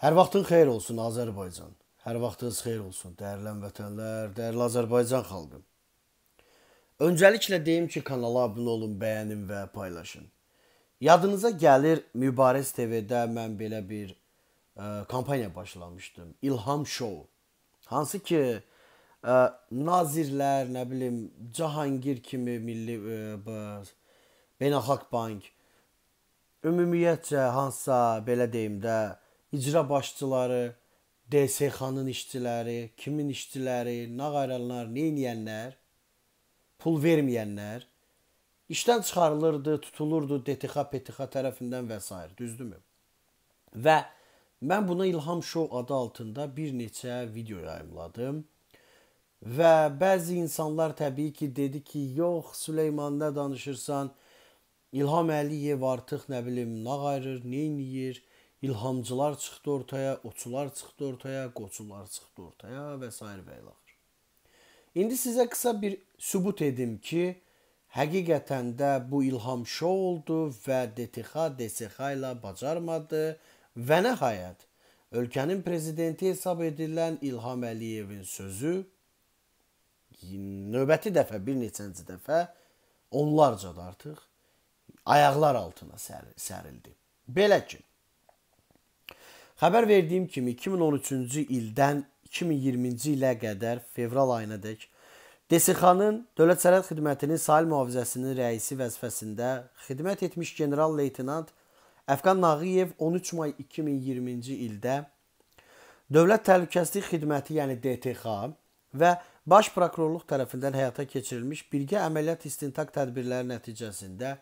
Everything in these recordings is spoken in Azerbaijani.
Hər vaxtın xeyir olsun Azərbaycan. Hər vaxtınız xeyir olsun dəyərli vətənlər, dəyərli Azərbaycan xalqı. Öncəliklə deyim ki, kanala abunə olun, bəyənin və paylaşın. Yadınıza gəlir Mübariz TV-də mən belə bir ə, e, kampaniya başlamışdım. İlham Show. Hansı ki ə, e, nazirlər, nə bilim, Cahangir kimi milli ə, e, Beynəlxalq Bank ümumiyyətcə hansısa belə deyim də icra başçıları, DSX-nın işçiləri, kimin işçiləri, nağaranlar, neyniyənlər, pul verməyənlər işdən çıxarılırdı, tutulurdu DTX, PTX tərəfindən və s. düzdürmü? Və mən buna İlham Show adı altında bir neçə video yayımladım. Və bəzi insanlar təbii ki dedi ki, yox Süleyman nə danışırsan? İlham Əliyev artıq nə bilim nə qayırır, nə eləyir? ilhamcılar çıxdı ortaya, oçular çıxdı ortaya, qoçular çıxdı ortaya və s. və ilə. İndi sizə qısa bir sübut edim ki, həqiqətən də bu ilham şou oldu və DTX DSX ilə bacarmadı və nəhayət ölkənin prezidenti hesab edilən İlham Əliyevin sözü növbəti dəfə, bir neçənci dəfə onlarca da artıq ayaqlar altına sərildi. Belə ki, Xəbər verdiyim kimi 2013-cü ildən 2020-ci ilə qədər fevral ayınadək Desixanın Dövlət Sərhəd Xidmətinin sahil mühafizəsinin rəisi vəzifəsində xidmət etmiş general leytenant Əfqan Nağıyev 13 may 2020-ci ildə Dövlət Təhlükəsizlik Xidməti, yəni DTX və Baş prokurorluq tərəfindən həyata keçirilmiş birgə əməliyyat istintaq tədbirləri nəticəsində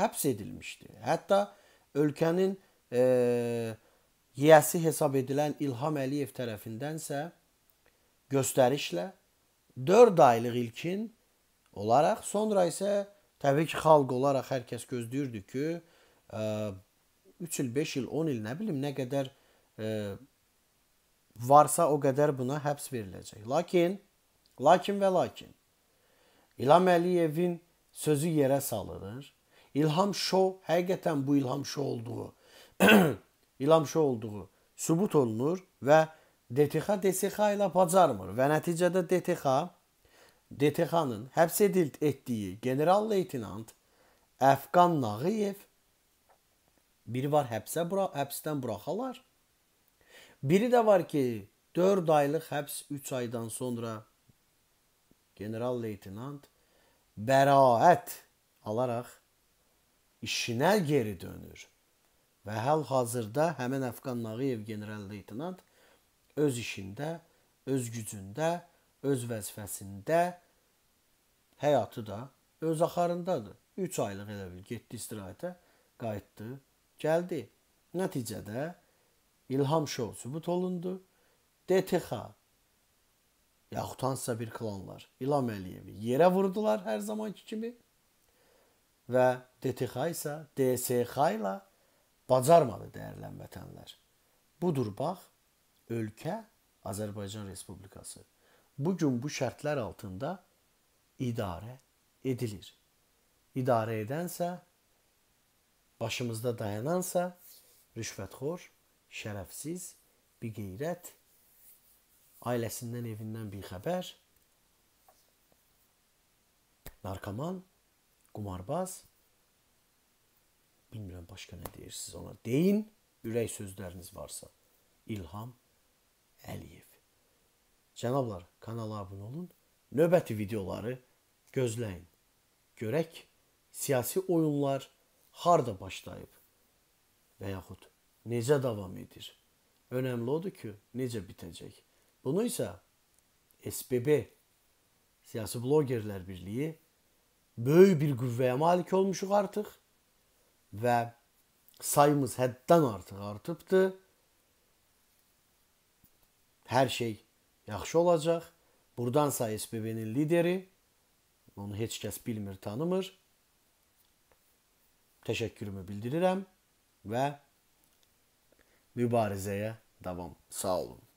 həbs edilmişdi. Hətta ölkənin e, yiyəsi hesab edilən İlham Əliyev tərəfindənsə göstərişlə 4 aylıq ilkin olaraq, sonra isə təbii ki, xalq olaraq hər kəs gözləyirdi ki, 3 il, 5 il, 10 il nə bilim nə qədər varsa o qədər buna həbs veriləcək. Lakin lakin və lakin İlham Əliyevin sözü yerə salınır. İlham Şo həqiqətən bu İlham Şo olduğu ilamşı olduğu sübut olunur və DTX DSX ilə bacarmır və nəticədə DTX DTX-nın həbs edild etdiyi general leytenant Əfqan Nağıyev biri var həbsə bura həbsdən buraxalar. Biri də var ki, 4 aylıq həbs 3 aydan sonra general leytenant bəraət alaraq işinə geri dönür. Və hal-hazırda həmin Əfqan Nağıyev general leytenant öz işində, öz gücündə, öz vəzifəsində həyatı da öz axarındadır. 3 aylıq elə bil getdi istirahətə, qayıtdı, gəldi. Nəticədə İlham Şov sübut olundu. DTX yaxud hansısa bir klanlar İlham Əliyevi yerə vurdular hər zamanki kimi və DTX isə DSX ilə bacarmadı dəyərlən vətənlər. Budur bax ölkə Azərbaycan Respublikası. Bu gün bu şərtlər altında idarə edilir. İdarə edənsə başımızda dayanansa rüşvətxor, şərəfsiz, biqeyrət, ailəsindən, evindən bixəbər, narkoman, qumarbaz Bilmirəm başqa nə deyirsiniz ona. Deyin, ürək sözləriniz varsa. İlham Əliyev. Cənablar, kanala abunə olun. Növbəti videoları gözləyin. Görək siyasi oyunlar harda başlayıb və yaxud necə davam edir. Önəmli odur ki, necə bitəcək. Bunu isə SBB Siyasi Blogerlər Birliyi böyük bir qüvvəyə malik olmuşuq artıq və sayımız həddən artıq artıbdı. Hər şey yaxşı olacaq. Burdan say SBB-nin lideri onu heç kəs bilmir, tanımır. Təşəkkürümü bildirirəm və mübarizəyə davam. Sağ olun.